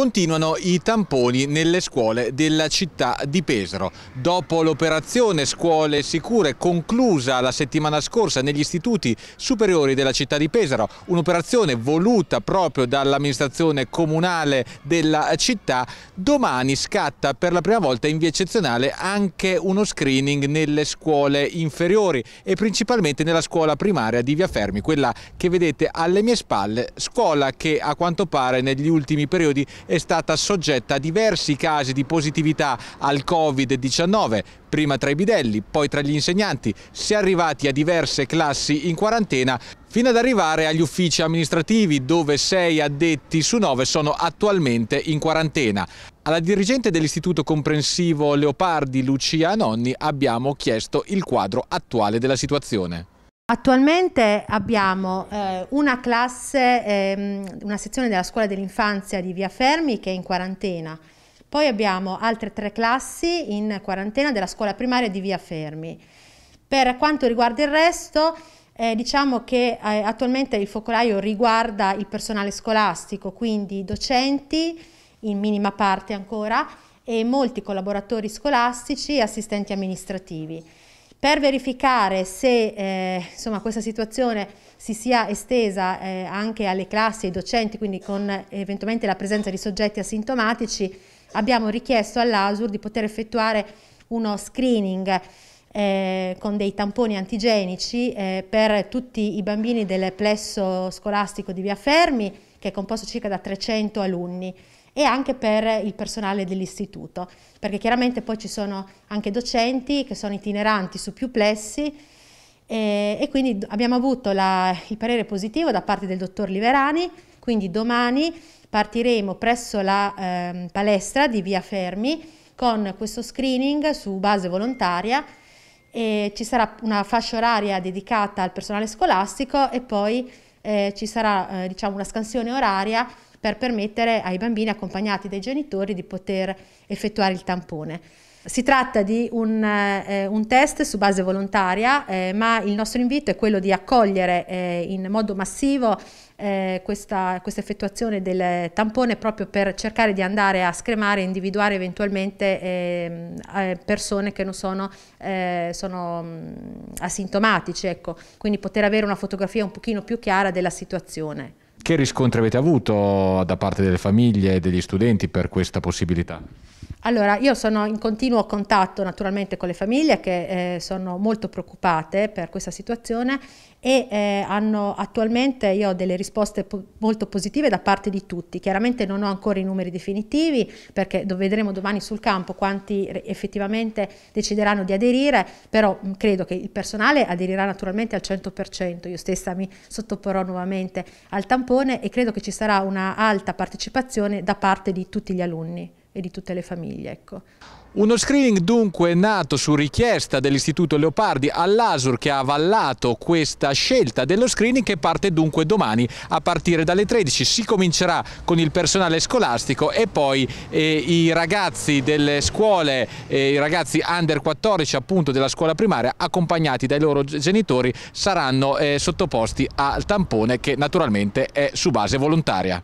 Continuano i tamponi nelle scuole della città di Pesaro. Dopo l'operazione Scuole Sicure conclusa la settimana scorsa negli istituti superiori della città di Pesaro, un'operazione voluta proprio dall'amministrazione comunale della città, domani scatta per la prima volta in via eccezionale anche uno screening nelle scuole inferiori e principalmente nella scuola primaria di Via Fermi, quella che vedete alle mie spalle, scuola che a quanto pare negli ultimi periodi è stata soggetta a diversi casi di positività al Covid-19, prima tra i bidelli, poi tra gli insegnanti, si è arrivati a diverse classi in quarantena fino ad arrivare agli uffici amministrativi dove sei addetti su nove sono attualmente in quarantena. Alla dirigente dell'Istituto Comprensivo Leopardi, Lucia Anonni, abbiamo chiesto il quadro attuale della situazione. Attualmente abbiamo eh, una classe, ehm, una sezione della scuola dell'infanzia di Via Fermi che è in quarantena, poi abbiamo altre tre classi in quarantena della scuola primaria di Via Fermi. Per quanto riguarda il resto, eh, diciamo che eh, attualmente il focolaio riguarda il personale scolastico, quindi docenti, in minima parte ancora, e molti collaboratori scolastici e assistenti amministrativi per verificare se eh, insomma, questa situazione si sia estesa eh, anche alle classi e ai docenti, quindi con eh, eventualmente la presenza di soggetti asintomatici, abbiamo richiesto all'ASUR di poter effettuare uno screening eh, con dei tamponi antigenici eh, per tutti i bambini del plesso scolastico di Via Fermi, che è composto circa da 300 alunni e anche per il personale dell'istituto, perché chiaramente poi ci sono anche docenti che sono itineranti su più plessi e, e quindi abbiamo avuto la, il parere positivo da parte del dottor Liverani, quindi domani partiremo presso la eh, palestra di Via Fermi con questo screening su base volontaria e ci sarà una fascia oraria dedicata al personale scolastico e poi eh, ci sarà eh, diciamo una scansione oraria per permettere ai bambini accompagnati dai genitori di poter effettuare il tampone. Si tratta di un, eh, un, test su base volontaria, eh, ma il nostro invito è quello di accogliere eh, in modo massivo eh, questa, questa, effettuazione del tampone proprio per cercare di andare a scremare e individuare eventualmente ehm, eh, persone che non sono, eh, sono mm, asintomatici, ecco. quindi poter avere una fotografia un pochino più chiara della situazione. Che riscontri avete avuto da parte delle famiglie e degli studenti per questa possibilità? Allora, io sono in continuo contatto naturalmente con le famiglie che eh, sono molto preoccupate per questa situazione e eh, hanno attualmente io ho delle risposte po molto positive da parte di tutti. Chiaramente non ho ancora i numeri definitivi perché vedremo domani sul campo quanti effettivamente decideranno di aderire, però mh, credo che il personale aderirà naturalmente al 100%. Io stessa mi sottoporrò nuovamente al tampone e credo che ci sarà una alta partecipazione da parte di tutti gli alunni e di tutte le famiglie. Ecco. Uno screening dunque nato su richiesta dell'Istituto Leopardi all'ASUR che ha avallato questa scelta dello screening che parte dunque domani a partire dalle 13. Si comincerà con il personale scolastico e poi eh, i ragazzi delle scuole, eh, i ragazzi under 14 appunto della scuola primaria accompagnati dai loro genitori saranno eh, sottoposti al tampone che naturalmente è su base volontaria.